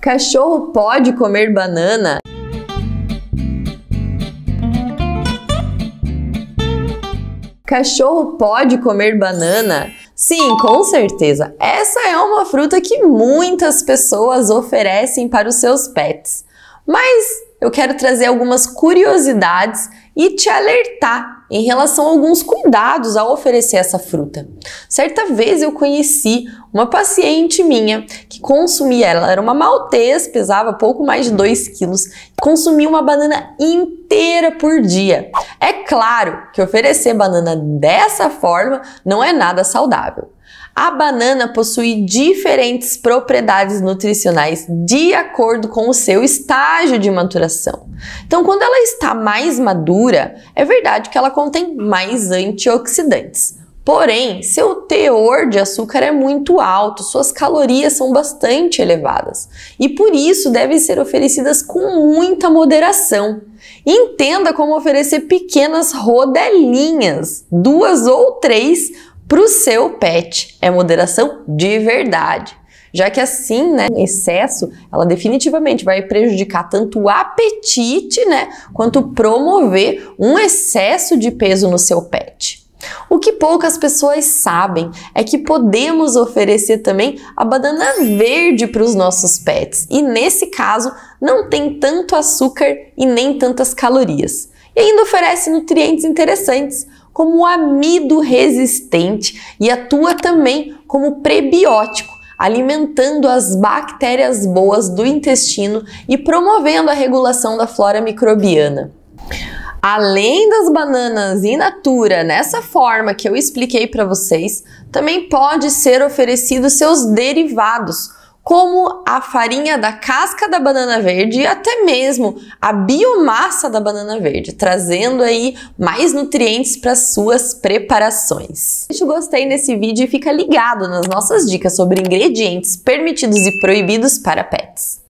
Cachorro pode comer banana? Cachorro pode comer banana? Sim, com certeza. Essa é uma fruta que muitas pessoas oferecem para os seus pets. Mas eu quero trazer algumas curiosidades e te alertar em relação a alguns cuidados ao oferecer essa fruta. Certa vez eu conheci uma paciente minha que consumia, ela era uma maltês, pesava pouco mais de 2 quilos, consumia uma banana inteira por dia. É claro que oferecer banana dessa forma não é nada saudável. A banana possui diferentes propriedades nutricionais de acordo com o seu estágio de maturação. Então, quando ela está mais madura, é verdade que ela contém mais antioxidantes. Porém, seu teor de açúcar é muito alto, suas calorias são bastante elevadas e por isso devem ser oferecidas com muita moderação. Entenda como oferecer pequenas rodelinhas, duas ou três, para o seu pet. É moderação de verdade já que assim, né, em excesso, ela definitivamente vai prejudicar tanto o apetite, né, quanto promover um excesso de peso no seu pet. O que poucas pessoas sabem é que podemos oferecer também a banana verde para os nossos pets, e nesse caso não tem tanto açúcar e nem tantas calorias. E ainda oferece nutrientes interessantes, como o amido resistente, e atua também como prebiótico, alimentando as bactérias boas do intestino e promovendo a regulação da flora microbiana. Além das bananas in natura, nessa forma que eu expliquei para vocês, também pode ser oferecido seus derivados, como a farinha da casca da banana verde e até mesmo a biomassa da banana verde, trazendo aí mais nutrientes para suas preparações. o gostei nesse vídeo e fica ligado nas nossas dicas sobre ingredientes permitidos e proibidos para pets.